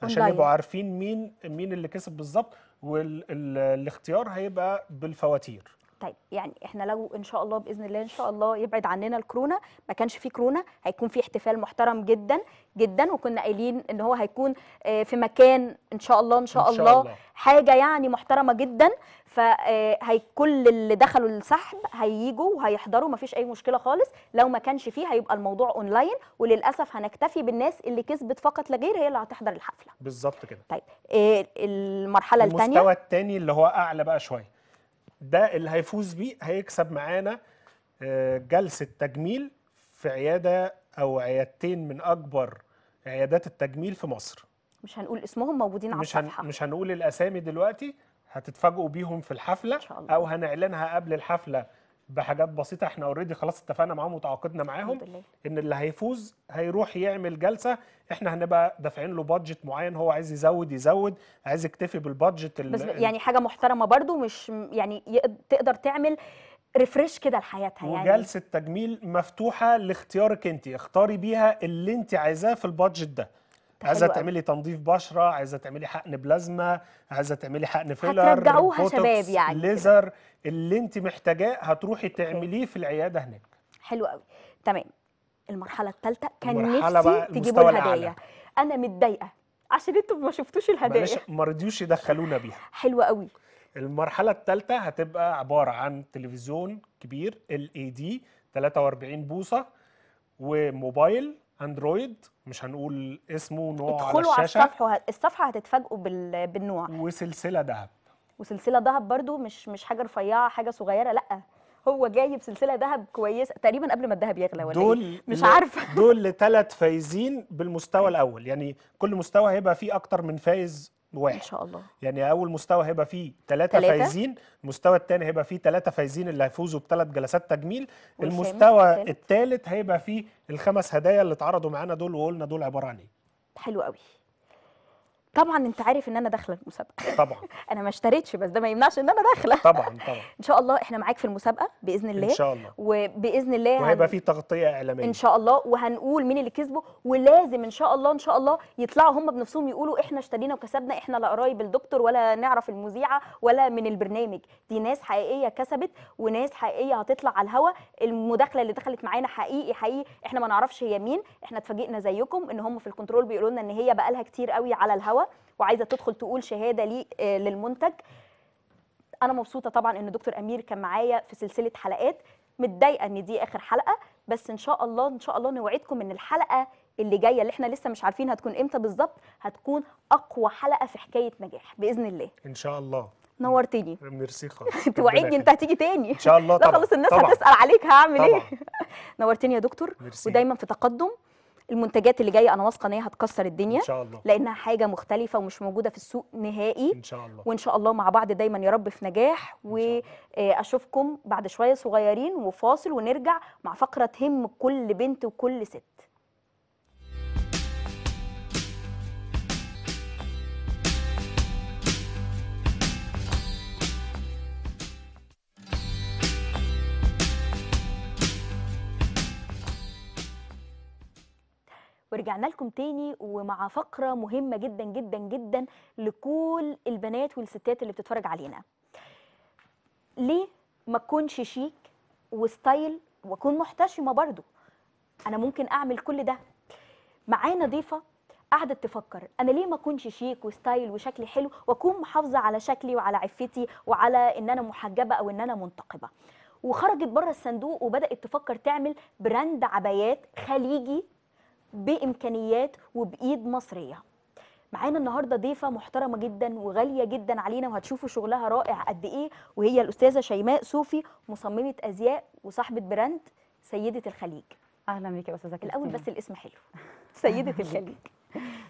Speaker 2: عشان يبقوا عارفين مين مين اللي كسب بالظبط والاختيار هيبقى بالفواتير
Speaker 1: طيب يعني احنا لو ان شاء الله باذن الله ان شاء الله يبعد عننا الكورونا ما كانش في كورونا هيكون في احتفال محترم جدا جدا وكنا قايلين ان هو هيكون آه، في مكان ان شاء الله ان شاء, إن شاء الله, الله حاجه يعني محترمه جدا فكل آه، اللي دخلوا السحب هيجوا وهيحضروا ما فيش اي مشكله خالص لو ما كانش فيه هيبقى الموضوع اونلاين وللاسف هنكتفي بالناس اللي كسبت فقط لا غير هي اللي هتحضر الحفله
Speaker 2: بالظبط كده طيب آه، المرحله الثانيه المستوى الثاني اللي هو اعلى بقى شويه ده اللي هيفوز بيه هيكسب معانا آه، جلسه تجميل في عياده او عيادتين من اكبر عيادات التجميل في مصر مش هنقول اسمهم موجودين على مش الصفحه هن... مش هنقول الاسامي دلوقتي هتتفاجئوا بيهم في الحفله إن شاء الله. او هنعلنها قبل الحفله بحاجات بسيطه احنا اوريدي خلاص اتفقنا معاهم وتعاقدنا معاهم ان اللي هيفوز هيروح يعمل جلسه احنا هنبقى دافعين له بادجت معين هو عايز يزود يزود عايز يكتفي بالبادجت بس يعني
Speaker 1: حاجه محترمه برده مش يعني تقدر تعمل ريفرش كده لحياتها يعني وجلسه
Speaker 2: تجميل مفتوحه لاختيارك انت اختاري بيها اللي انت عايزاه في البادجت ده عايزه تعملي تنظيف بشره عايزه تعملي حقن بلازما عايزه تعملي حقن فيلر هترجعوها شباب يعني ليزر كده. اللي انت محتاجاه هتروحي تعمليه في العياده هناك
Speaker 1: حلو قوي تمام المرحله الثالثه كان المرحلة نفسي تجيبوا الهدايا انا متضايقه عشان انتوا ما شفتوش الهدايا
Speaker 2: ما رضيوش يدخلونا بيها حلو قوي المرحله الثالثه هتبقى عباره عن تلفزيون كبير ال اي دي 43 بوصه وموبايل اندرويد مش هنقول اسمه نوع على الشاشه على الصفحه
Speaker 1: وه... الصفحه هتتفاجئوا بال... بالنوع
Speaker 2: وسلسله ذهب
Speaker 1: وسلسله ذهب برضو مش مش حاجه رفيعه حاجه صغيره لا هو جايب سلسله ذهب كويسه تقريبا قبل ما الذهب يغلى ولا دول إيه؟ مش ل... عارفه
Speaker 2: دول لثلاث فايزين بالمستوى الاول يعني كل مستوى هيبقى فيه اكتر من فايز واحد ان شاء الله يعني اول مستوى هيبقى فيه ثلاثه فايزين المستوى الثاني هيبقى فيه ثلاثه فايزين اللي هيفوزوا بثلاث جلسات تجميل المستوى الثالث هيبقى فيه الخمس هدايا اللي اتعرضوا معانا دول وقلنا دول عباره عن ايه
Speaker 1: حلو قوي طبعا انت عارف ان انا داخله المسابقه طبعا انا ما اشتريتش بس ده ما يمنعش ان انا داخله طبعا طبعا ان شاء الله احنا معاك في المسابقه باذن الله ان شاء الله وباذن الله وهيبقى هن...
Speaker 2: في تغطيه
Speaker 3: اعلاميه ان
Speaker 1: شاء الله وهنقول مين اللي كسبه ولازم ان شاء الله ان شاء الله يطلعوا هم بنفسهم يقولوا احنا اشترينا وكسبنا احنا لا قرايب الدكتور ولا نعرف المذيعه ولا من البرنامج دي ناس حقيقيه كسبت وناس حقيقيه هتطلع على الهوا المداخله اللي دخلت معانا حقيقي حقيقي احنا ما نعرفش هي مين احنا اتفاجئنا زيكم ان هم في الكنترول بيقولوا لنا ان هي بقى لها كتير قوي على الهوا وعايزه تدخل تقول شهاده لي آه، للمنتج انا مبسوطه طبعا ان دكتور امير كان معايا في سلسله حلقات متضايقه ان دي اخر حلقه بس ان شاء الله ان شاء الله نوعدكم ان الحلقه اللي جايه اللي احنا لسه مش عارفين هتكون امتى بالظبط هتكون اقوى حلقه في حكايه نجاح باذن الله ان شاء الله نورتني ميرسي خالص توعدني انت هتيجي تاني ان شاء الله لا خلاص الناس طبعًا. هتسال عليك هعمل ايه نورتني يا دكتور ميرسي. ودايما في تقدم المنتجات اللي جايه انا واثقه ان هي هتكسر الدنيا ان شاء الله لانها حاجه مختلفه ومش موجوده في السوق نهائي ان شاء الله وان شاء الله مع بعض دايما يا رب في نجاح واشوفكم آه، بعد شويه صغيرين وفاصل ونرجع مع فقره تهم كل بنت وكل ست ورجعنا لكم تاني ومع فقرة مهمة جدا جدا جدا لكل البنات والستات اللي بتتفرج علينا ليه ما تكونش شيك وستايل واكون محتشمة برضو انا ممكن اعمل كل ده معانا ضيفة قعدت تفكر انا ليه ما اكونش شيك وستايل وشكلي حلو واكون محافظه على شكلي وعلى عفتي وعلى ان انا محجبه او ان انا منتقبه وخرجت بره الصندوق وبدات تفكر تعمل براند عبايات خليجي بامكانيات وبايد مصريه معانا النهارده ضيفه محترمه جدا وغاليه جدا علينا وهتشوفوا شغلها رائع قد ايه وهي الاستاذه شيماء صوفي مصممه ازياء وصاحبه براند سيده الخليج اهلا بيك يا استاذه الاول بس الاسم حلو سيده الخليج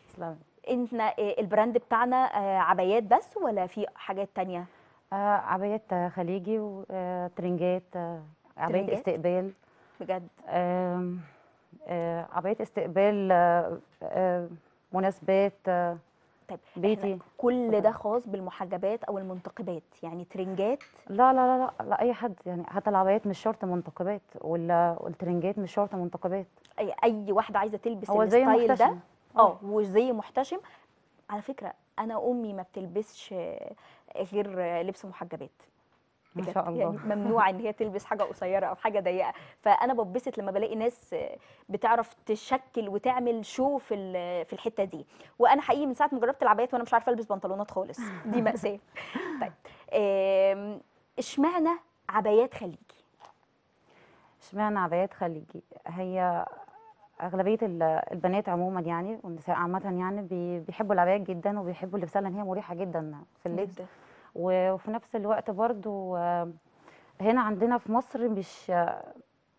Speaker 1: تسلمي انت آه، البراند بتاعنا آه، عبايات بس ولا في حاجات تانية
Speaker 4: آه، عبايات خليجي وترنجات عبايات استقبال بجد آه، عبايات استقبال آه، آه، مناسبات طيب بيتي كل ده خاص بالمحجبات او المنتقبات يعني ترنجات لا لا لا لا, لا اي حد يعني حتى العبايات مش شرط منتقبات ولا والترنجات مش شرط منتقبات
Speaker 1: اي اي واحده عايزه تلبس هو زي الستايل ده اه وزي محتشم على فكره انا امي ما بتلبسش غير لبس محجبات ما شاء الله يعني ممنوع ان هي تلبس حاجه قصيره او حاجه ضيقه فانا ببسط لما بلاقي ناس بتعرف تشكل وتعمل شو في في الحته دي وانا حقيقي من ساعه ما جربت العبايات وانا مش عارفه البس بنطلونات خالص دي ماساه طيب
Speaker 4: اشمعنى عبايات خليجي اشمعنى عبايات خليجي هي اغلبيه البنات عموما يعني والنساء عامه يعني بيحبوا العبايات جدا وبيحبوا لبسها لان هي مريحه جدا في اللبس وفي نفس الوقت برضو آه، هنا عندنا في مصر مش آه،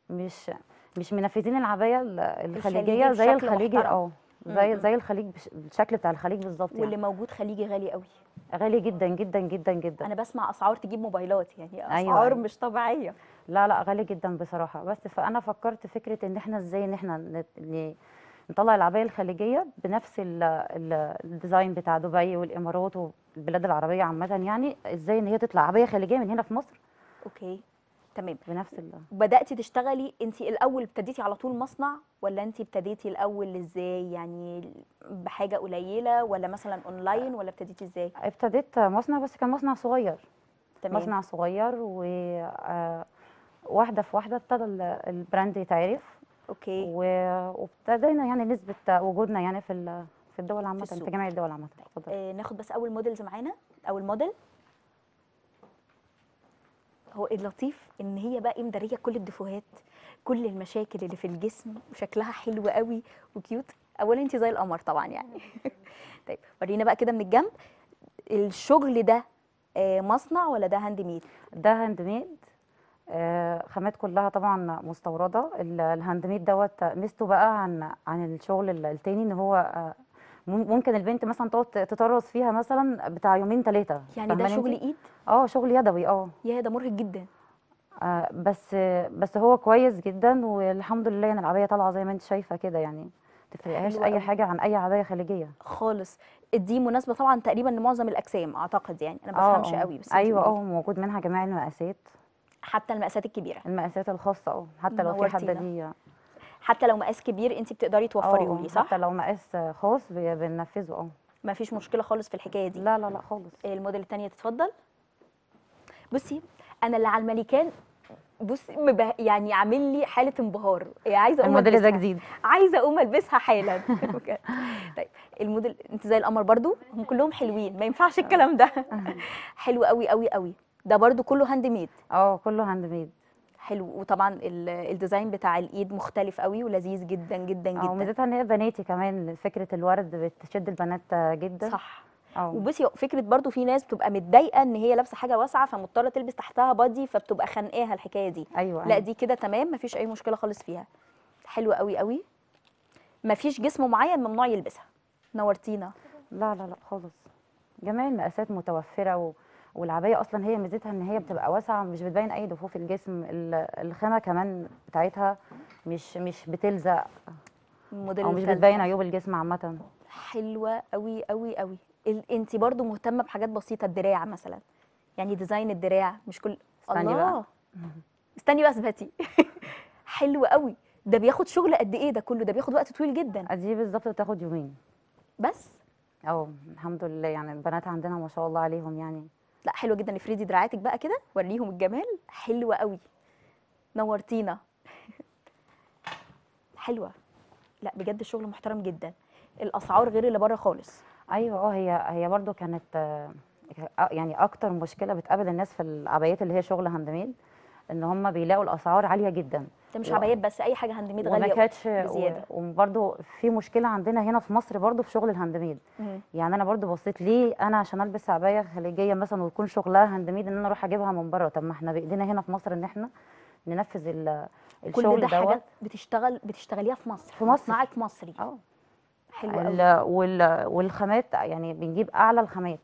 Speaker 4: مش مش منفذين العبايه الخليجيه زي الخليجي اه زي زي الخليج بالشكل بتاع الخليج بالظبط يعني. واللي موجود خليجي غالي قوي غالي جدا جدا جدا جدا انا بسمع اسعار تجيب موبايلات يعني أيوة، اسعار أيوة. مش طبيعيه لا لا غالي جدا بصراحه بس فانا فكرت فكره ان احنا ازاي ان احنا نطلع العبايه الخليجيه بنفس الديزاين بتاع دبي والامارات البلاد العربيه عامه يعني ازاي ان هي تطلع عربيه خليجيه من هنا في مصر اوكي تمام بنفس ال
Speaker 1: بداتي تشتغلي انت الاول ابتديتي على طول مصنع ولا انت ابتديتي الاول ازاي يعني بحاجه قليله ولا
Speaker 4: مثلا اونلاين ولا ابتديتي ازاي ابتديت مصنع بس كان مصنع صغير تمام. مصنع صغير و آه، واحده في واحده ابتدى البراند يتعرف اوكي وابتدينا يعني نسبه وجودنا يعني في في الدول عامه في, في جميع الدول عامه
Speaker 1: اتفضل آه ناخد بس اول موديلز معانا اول موديل هو إيه اللطيف ان هي بقى مداريه كل الدفوهات كل المشاكل اللي في الجسم وشكلها حلو قوي وكيوت اولا انت زي القمر طبعا يعني طيب
Speaker 4: ورينا بقى كده من الجنب الشغل ده آه، مصنع ولا ده هاند ميد ده هاند آه، ميد خامات كلها طبعا مستورده الهاند ميد دوت ميزته بقى عن عن الشغل التاني ان هو آه، ممكن البنت مثلا تقعد تطرز فيها مثلا بتاع يومين ثلاثه يعني ده شغل ايد اه شغل يدوي اه يا ده مرهق جدا آه بس بس هو كويس جدا والحمد لله يعني العبايه طالعه زي ما انت شايفه كده يعني تفرقهاش اي حاجه عن اي عبايه خليجيه خالص دي مناسبه طبعا تقريبا لمعظم الاجسام اعتقد يعني انا ما آه، بفهمش قوي آه. بس ايوه اه موجود منها جميع المقاسات حتى المقاسات الكبيره المقاسات الخاصه اه حتى لو في حد دي حتى لو مقاس كبير انت بتقدري توفريه لي اه، صح حتى لو مقاس خاص بننفذه اه
Speaker 1: مفيش مشكله خالص في الحكايه دي لا لا لا خالص الموديل الثانيه تتفضل بصي انا اللي على الملكان بص يعني عامل لي حاله انبهار يعني عايزه اقوم الموديل ده جديد عايزه اقوم البسها حالا طيب الموديل انت زي القمر برضو هم كلهم حلوين ما ينفعش الكلام ده حلو قوي قوي قوي ده برضو كله هاند ميد اه كله هاند ميد حلو وطبعا الديزاين بتاع الايد مختلف قوي ولذيذ جدا
Speaker 4: جدا اه، جدا وميزتها ان هي بناتي كمان فكره الورد بتشد البنات جدا صح اه وبصي
Speaker 1: فكره برضو في ناس بتبقى متضايقه ان هي لابسه حاجه واسعه فمضطره تلبس تحتها بادي فبتبقى خانقاها الحكايه دي أيوة. لا أيوة. دي كده تمام مفيش اي مشكله خالص فيها حلو قوي قوي مفيش جسم معين ممنوع يلبسها نورتينا لا
Speaker 4: لا لا خالص جميع المقاسات متوفره و... والعبايه اصلا هي ميزتها ان هي بتبقى واسعه مش بتبين اي جفوف الجسم الخامه كمان بتاعتها مش مش بتلزق
Speaker 1: الموديل او مش بتبين
Speaker 4: عيوب الجسم عامه
Speaker 1: حلوه قوي قوي قوي انت برضو مهتمه بحاجات بسيطه الدراع مثلا يعني ديزاين الدراع مش كل استني الله. بقى استني بقى اثبتي حلو قوي ده بياخد
Speaker 4: شغل قد ايه ده كله ده بياخد وقت طويل جدا دي بالظبط بتاخد يومين بس اه الحمد لله يعني البنات عندنا ما شاء الله عليهم يعني لا حلوه جدا افردي دراعاتك بقى كده وريهم الجمال حلوه قوي نورتينا حلوه لا بجد الشغل محترم جدا الاسعار غير اللي بره خالص ايوه اه هي هي برده كانت آه، آه، يعني اكتر مشكله بتقابل الناس في العبايات اللي هي شغل هاند ميد ان هم بيلاقوا الاسعار عاليه جدا ده مش عبايات
Speaker 1: بس اي حاجه هاند ميد غاليه وما كانتش
Speaker 4: وبرده في مشكله عندنا هنا في مصر برده في شغل الهاند ميد يعني انا برده بصيت ليه انا عشان البس عبايه خليجيه مثلا ويكون شغلها هاند ميد ان انا اروح اجيبها من بره طب ما احنا بايدينا هنا في مصر ان احنا ننفذ الشغل كل ده حاجات
Speaker 1: بتشتغل بتشتغليها في مصر في مصر معاك مصري اه
Speaker 4: حلو قوي والخامات يعني بنجيب اعلى الخامات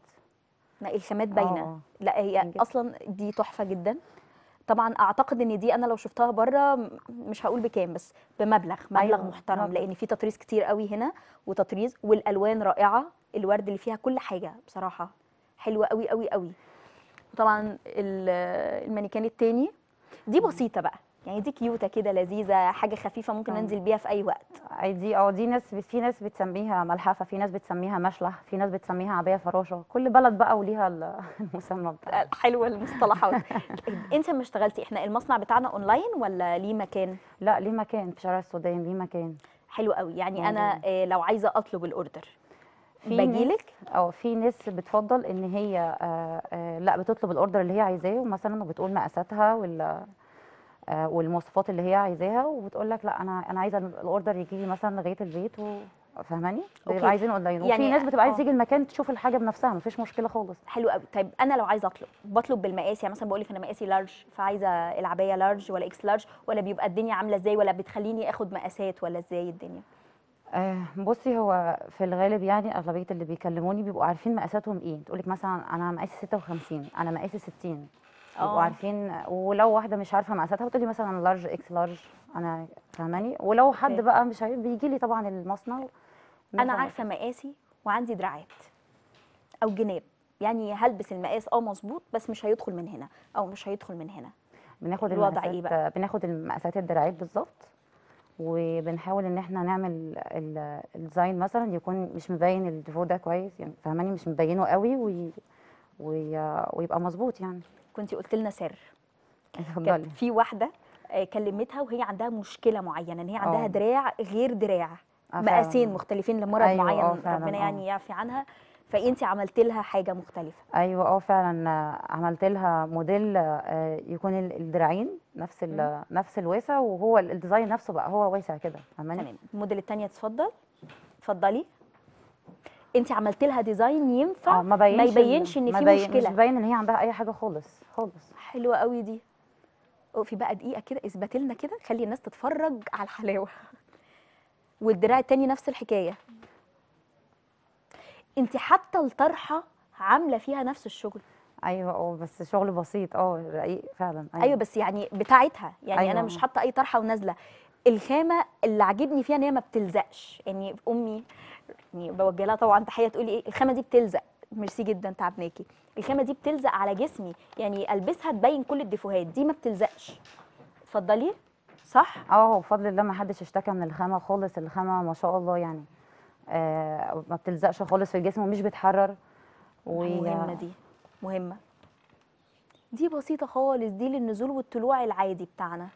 Speaker 1: لا الخامات آه. باينه لا هي اصلا دي تحفه جدا طبعا اعتقد ان دي انا لو شفتها بره مش هقول بكام بس بمبلغ مبلغ أيوة. محترم لان في تطريز كتير قوي هنا وتطريز والالوان رائعه الورد اللي فيها كل حاجه بصراحه حلوه قوي قوي قوي وطبعا المانيكان التاني دي بسيطه بقى يعني دي كيوته كده لذيذه حاجه خفيفه ممكن انزل آه.
Speaker 4: بيها في اي وقت دي اه دي ناس في ناس بتسميها ملحفه في ناس بتسميها مشلح في ناس بتسميها عبايه فراشه كل بلد بقى وليها المسمى
Speaker 1: بتاعها آه، حلوه المصطلحات انت لما اشتغلتي احنا المصنع بتاعنا اونلاين ولا ليه مكان لا ليه مكان في شارع السودان ليه مكان حلو قوي يعني مم. يعني انا آه، لو عايزه اطلب الاوردر بجيلك
Speaker 4: اه في ناس بتفضل ان هي آآ آآ لا بتطلب الاوردر اللي هي عايزاه ومثلا وبتقول مقاساتها ولا آه، والمواصفات اللي هي عايزاها وبتقول لك لا انا انا عايزه الاوردر يجي لي مثلا لغايه البيت و... فاهماني؟ بيبقى عايزين اونلاين يعني وفي ناس بتبقى عايزه آه. تيجي
Speaker 1: المكان تشوف الحاجه بنفسها مفيش مشكله خالص حلو قوي طيب انا لو عايزه اطلب بطلب بالمقاس يعني مثلا بقول لك انا مقاسي لارج فعايزه العبايه لارج ولا اكس لارج ولا بيبقى الدنيا عامله ازاي ولا بتخليني اخد مقاسات ولا ازاي الدنيا؟
Speaker 4: آه بصي هو في الغالب يعني اغلبيه اللي بيكلموني بيبقوا عارفين مقاساتهم ايه تقول لك مثلا انا مقاسي 56 انا مقاسي 60 يبقوا آه. عارفين ولو واحده مش عارفه مقاساتها بتقولي مثلا لارج اكس لارج انا فاهماني ولو حد بقى مش عارف بيجي لي طبعا المصنع انا عارفه
Speaker 1: مقاسي وعندي دراعات او جناب يعني هلبس المقاس اه مظبوط بس مش هيدخل من هنا او مش هيدخل من هنا
Speaker 4: بناخد الوضع ايه بقى بناخد المقاسات الدراعات بالظبط وبنحاول ان احنا نعمل الديزاين مثلا يكون مش مبين الديفو ده كويس يعني فاهماني مش مبينه قوي وي... وي... ويبقى مظبوط يعني كنت قلت لنا سر اتفضلي
Speaker 1: في واحده آه، كلمتها وهي عندها مشكله معينه ان هي عندها أوه. دراع غير دراع آه، مقاسين مختلفين لمرض أيوة آه، معين ربنا يعني يعفي عنها فانت عملت لها حاجه مختلفه
Speaker 4: ايوه اه فعلا عملت لها موديل يكون الدراعين نفس نفس الواسع وهو الديزاين نفسه بقى هو واسع كده تمام
Speaker 1: الموديل الثانيه اتفضل اتفضلي انت عملت لها ديزاين ينفع آه، ما, ما يبينش ان في مشكله مش
Speaker 4: باين ان هي عندها اي حاجه خالص خالص
Speaker 1: حلوه قوي دي اقفي بقى دقيقه كده اثبتي لنا كده خلي الناس تتفرج على الحلاوه والدراع التاني نفس الحكايه انت حتى الطرحه عامله فيها نفس الشغل
Speaker 4: ايوه اه بس شغل بسيط اه رقيق فعلا أيوة. ايوه بس
Speaker 1: يعني بتاعتها يعني أيوة. انا مش اه. حاطه اي طرحه ونازله الخامه اللي عاجبني فيها ان هي ما بتلزقش يعني امي يعني بوجه لها طبعا تحيه تقولي ايه الخامه دي بتلزق ميرسي جدا تعبناكي الخامه دي بتلزق على جسمي يعني البسها تبين كل الديفوهات دي ما بتلزقش
Speaker 4: اتفضلي صح اه بفضل الله ما حدش اشتكى من الخامه خالص الخامه ما شاء الله يعني آه ما بتلزقش خالص في الجسم ومش بتحرر و... مهمه دي مهمه دي بسيطه
Speaker 1: خالص دي للنزول والطلوع العادي بتاعنا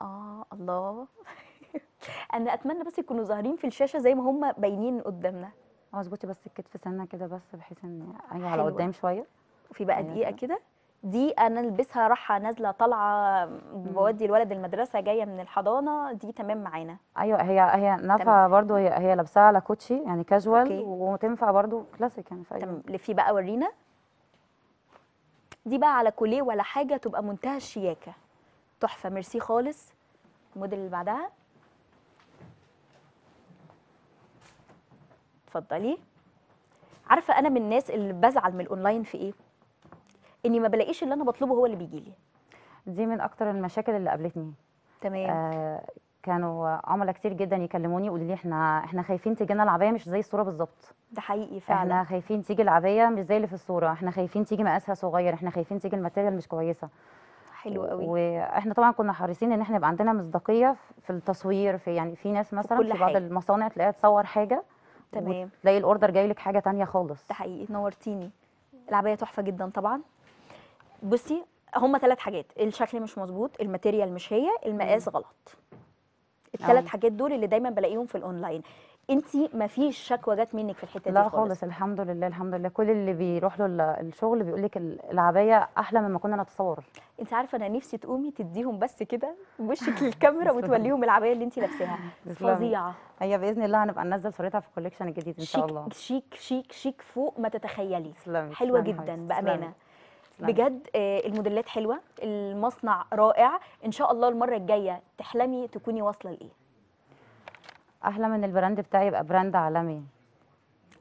Speaker 1: اه الله انا اتمنى بس يكونوا ظاهرين في الشاشه زي ما هم باينين قدامنا اه
Speaker 4: اظبطي بس الكتف سنه كده بس بحيث ان
Speaker 1: ايوه على قدام شويه في بقى أيوة. دقيقه كده دي انا البسها رايحه نازله طالعه بودي الولد المدرسه جايه من الحضانه دي تمام معانا
Speaker 4: ايوه هي هي نافع برضو هي هي لابساها على كوتشي يعني كاجوال
Speaker 1: وتنفع برضو كلاسيك يعني فاهم تمام لفي بقى ورينا دي بقى على كوليه ولا حاجه تبقى منتهى الشياكه تحفه ميرسي خالص الموديل اللي بعدها اتفضلي عارفه انا من الناس اللي بزعل من الاونلاين في ايه اني ما بلاقيش
Speaker 4: اللي انا بطلبه هو اللي بيجي لي دي من اكتر المشاكل اللي قابلتني تمام آه كانوا عملاء كتير جدا يكلموني يقولوا لي احنا احنا خايفين تيجي لنا العبايه مش زي الصوره بالظبط ده حقيقي فعلا احنا خايفين تيجي العبايه مش زي اللي في الصوره احنا خايفين تيجي مقاسها صغير احنا خايفين تيجي الماتيريال مش كويسه حلو قوي واحنا طبعا كنا حريصين ان احنا يبقى عندنا مصداقيه في التصوير في يعني في ناس مثلا في, في بعض حاجة. المصانع تلاقيها تصور حاجه تمام تلاقي الاوردر جاي لك حاجه ثانيه خالص ده حقيقي نورتيني العبايه تحفه جدا طبعا
Speaker 1: بصي هما ثلاث حاجات الشكل مش مظبوط الماتيريال مش هي المقاس غلط الثلاث حاجات دول اللي دايما بلاقيهم في الاونلاين انت ما فيش شكوى جت منك في الحته لا دي خالص. خالص
Speaker 4: الحمد لله الحمد لله كل اللي بيروح له الشغل بيقول لك العبايه احلى مما كنا نتصور
Speaker 1: انت عارفه انا نفسي تقومي تديهم بس كده وشك للكاميرا وتوليهم العبايه اللي انت لابساها فظيعه
Speaker 4: هي باذن الله هنبقى ننزل صورتها في الكوليكشن الجديد ان شاء الله شيك شيك شيك شيك فوق ما تتخيلي حلوه جدا بامانه
Speaker 1: بجد آه، الموديلات حلوه المصنع رائع ان شاء الله المره الجايه تحلمي تكوني واصله لايه
Speaker 4: احلى من البراند بتاعي يبقى براند عالمي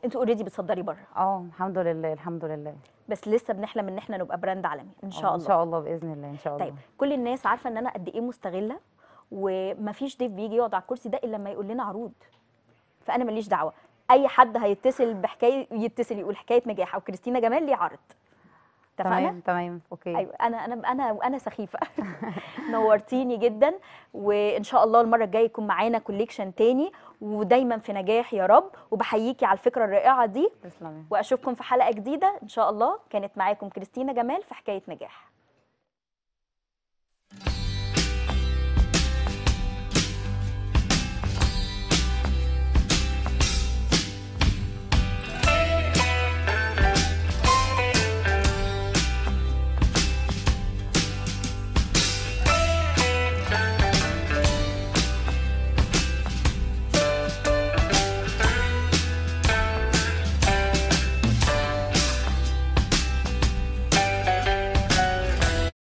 Speaker 1: انت اوريدي بتصدري بره اه الحمد لله الحمد لله بس لسه بنحلم ان احنا نبقى براند عالمي
Speaker 4: ان شاء آه، الله ان شاء الله باذن الله ان شاء
Speaker 1: الله طيب كل الناس عارفه ان انا قد ايه مستغله ومفيش ضيف بيجي يقعد على الكرسي ده الا لما يقول لنا عروض فانا ماليش دعوه اي حد هيتصل بحكايه يتصل يقول حكايه نجاح او كريستينا جمال ليه عرض تمام
Speaker 4: تمام اوكي ايوه
Speaker 1: انا انا انا انا سخيفه نورتيني جدا وان شاء الله المره الجايه يكون معانا كوليكشن تاني ودايما في نجاح يا رب وبحييكي على الفكره الرائعه دي تسلمي واشوفكم في حلقه جديده ان شاء الله كانت معاكم كريستينا جمال في حكايه نجاح